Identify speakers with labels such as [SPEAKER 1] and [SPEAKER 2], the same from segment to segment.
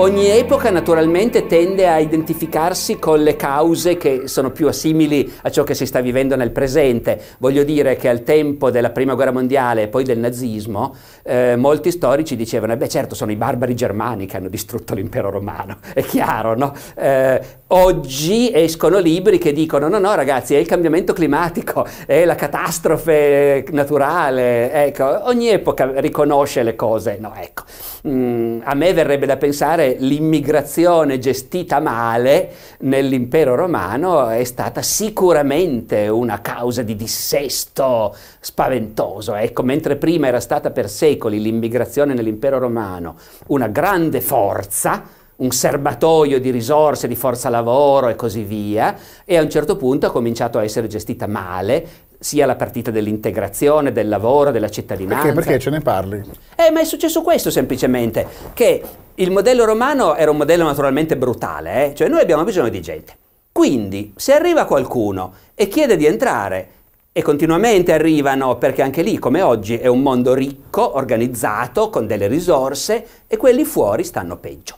[SPEAKER 1] Ogni epoca naturalmente tende a identificarsi con le cause che sono più assimili a ciò che si sta vivendo nel presente. Voglio dire che al tempo della Prima Guerra Mondiale e poi del nazismo, eh, molti storici dicevano, eh beh certo sono i barbari germani che hanno distrutto l'impero romano, è chiaro, no? Eh, oggi escono libri che dicono, no no ragazzi, è il cambiamento climatico, è la catastrofe naturale, ecco, ogni epoca riconosce le cose, no ecco. Mm, a me verrebbe da pensare l'immigrazione gestita male nell'impero romano è stata sicuramente una causa di dissesto spaventoso. Ecco, mentre prima era stata per secoli l'immigrazione nell'impero romano una grande forza, un serbatoio di risorse, di forza lavoro e così via, e a un certo punto ha cominciato a essere gestita male sia la partita dell'integrazione, del lavoro, della cittadinanza. Perché, perché ce ne parli? Eh, ma è successo questo semplicemente, che il modello romano era un modello naturalmente brutale, eh? cioè noi abbiamo bisogno di gente. Quindi, se arriva qualcuno e chiede di entrare e continuamente arrivano, perché anche lì, come oggi, è un mondo ricco, organizzato, con delle risorse, e quelli fuori stanno peggio.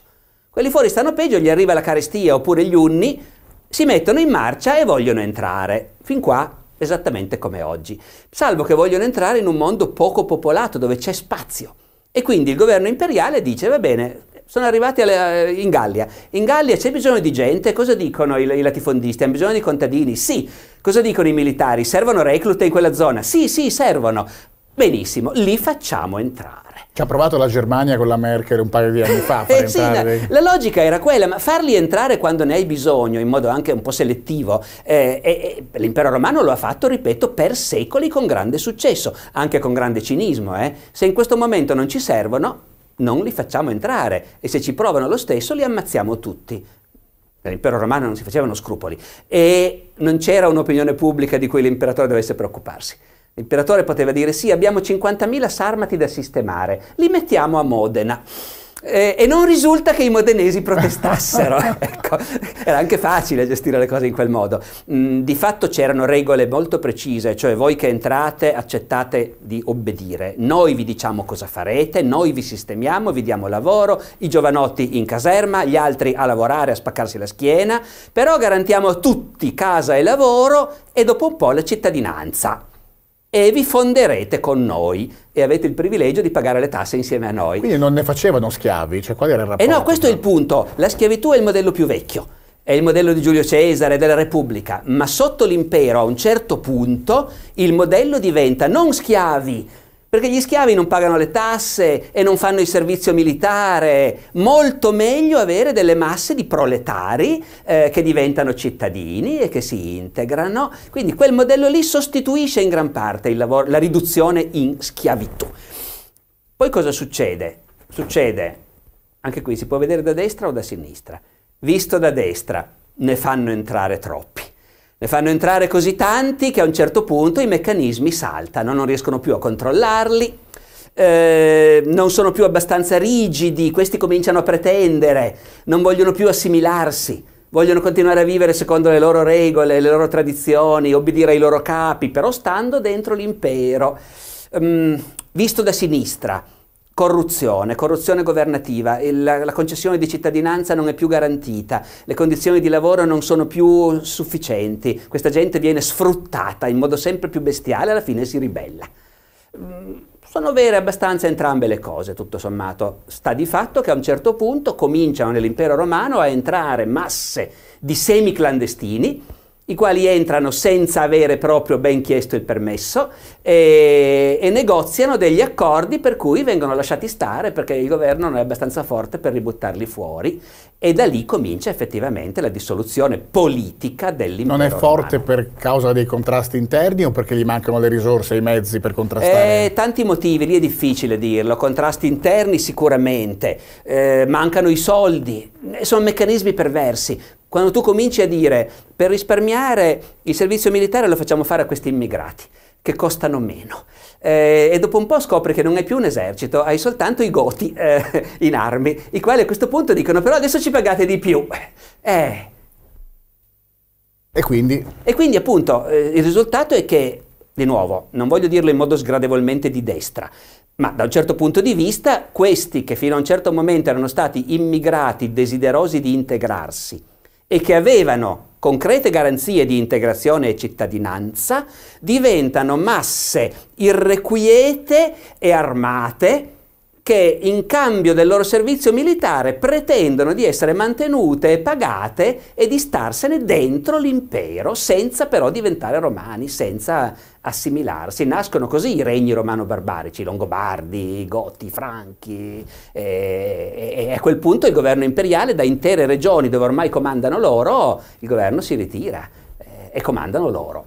[SPEAKER 1] Quelli fuori stanno peggio, gli arriva la carestia oppure gli unni, si mettono in marcia e vogliono entrare. Fin qua esattamente come oggi, salvo che vogliono entrare in un mondo poco popolato dove c'è spazio. E quindi il governo imperiale dice, va bene, sono arrivati alla, eh, in Gallia. In Gallia c'è bisogno di gente, cosa dicono i, i latifondisti? Hanno bisogno di contadini? Sì. Cosa dicono i militari? Servono reclute in quella zona? Sì, sì, servono. Benissimo, li facciamo entrare. Ci ha provato la Germania con la Merkel un paio di anni fa. eh sì, entrare... la, logica era quella, ma farli entrare quando ne hai bisogno, in modo anche un po' selettivo. Eh, eh, l'impero romano lo ha fatto, ripeto, per secoli con grande successo, anche con grande cinismo. Eh. Se in questo momento non ci servono, non li facciamo entrare e se ci provano lo stesso li ammazziamo tutti. Nell'impero romano non si facevano scrupoli e non c'era un'opinione pubblica di cui l'imperatore dovesse preoccuparsi. L'imperatore poteva dire sì, abbiamo 50.000 sarmati da sistemare, li mettiamo a Modena. Eh, e non risulta che i modenesi protestassero. ecco, era anche facile gestire le cose in quel modo. Mm, di fatto c'erano regole molto precise, cioè voi che entrate accettate di obbedire. Noi vi diciamo cosa farete, noi vi sistemiamo, vi diamo lavoro, i giovanotti in caserma, gli altri a lavorare, a spaccarsi la schiena, però garantiamo a tutti casa e lavoro e dopo un po' la cittadinanza e vi fonderete con noi e avete il privilegio di pagare le tasse insieme a noi. Quindi non ne facevano schiavi, cioè qual era il rapporto? E eh no, questo è il punto, la schiavitù è il modello più vecchio, è il modello di Giulio Cesare, della Repubblica, ma sotto l'impero a un certo punto il modello diventa non schiavi, perché gli schiavi non pagano le tasse e non fanno il servizio militare. Molto meglio avere delle masse di proletari eh, che diventano cittadini e che si integrano. Quindi quel modello lì sostituisce in gran parte lavoro, la riduzione in schiavitù. Poi cosa succede? Succede, anche qui si può vedere da destra o da sinistra. Visto da destra, ne fanno entrare troppi. Ne fanno entrare così tanti che a un certo punto i meccanismi saltano, non riescono più a controllarli, eh, non sono più abbastanza rigidi, questi cominciano a pretendere, non vogliono più assimilarsi, vogliono continuare a vivere secondo le loro regole, le loro tradizioni, obbedire ai loro capi, però stando dentro l'impero. Um, visto da sinistra, Corruzione, corruzione governativa, il, la, la concessione di cittadinanza non è più garantita, le condizioni di lavoro non sono più sufficienti, questa gente viene sfruttata in modo sempre più bestiale, e alla fine si ribella. Mm, sono vere abbastanza entrambe le cose, tutto sommato. Sta di fatto che a un certo punto cominciano nell'impero romano a entrare masse di semi clandestini i quali entrano senza avere proprio ben chiesto il permesso e, eh, e, negoziano degli accordi per cui vengono lasciati stare perché il governo non è abbastanza forte per ributtarli fuori e da lì comincia effettivamente la dissoluzione politica dell'impero. Non è forte romano. per causa dei contrasti interni o perché gli mancano le risorse e i mezzi per contrastare? Eh, tanti motivi, lì è difficile dirlo, contrasti interni sicuramente, eh, mancano i soldi, sono meccanismi perversi, quando tu cominci a dire per risparmiare il servizio militare lo facciamo fare a questi immigrati che costano meno. Eh, e dopo un po' scopri che non hai più un esercito, hai soltanto i goti eh, in armi, i quali a questo punto dicono però adesso ci pagate di più. Eh. E quindi? E quindi appunto eh, il risultato è che, di nuovo, non voglio dirlo in modo sgradevolmente di destra, ma da un certo punto di vista questi che fino a un certo momento erano stati immigrati desiderosi di integrarsi, e che avevano concrete garanzie di integrazione e cittadinanza, diventano masse irrequiete e armate che in cambio del loro servizio militare pretendono di essere mantenute e pagate e di starsene dentro l'impero senza però diventare romani, senza assimilarsi. Nascono così i regni romano-barbarici, i Longobardi, i Goti, Franchi e, e, a quel punto il governo imperiale da intere regioni dove ormai comandano loro, il governo si ritira eh, e comandano loro.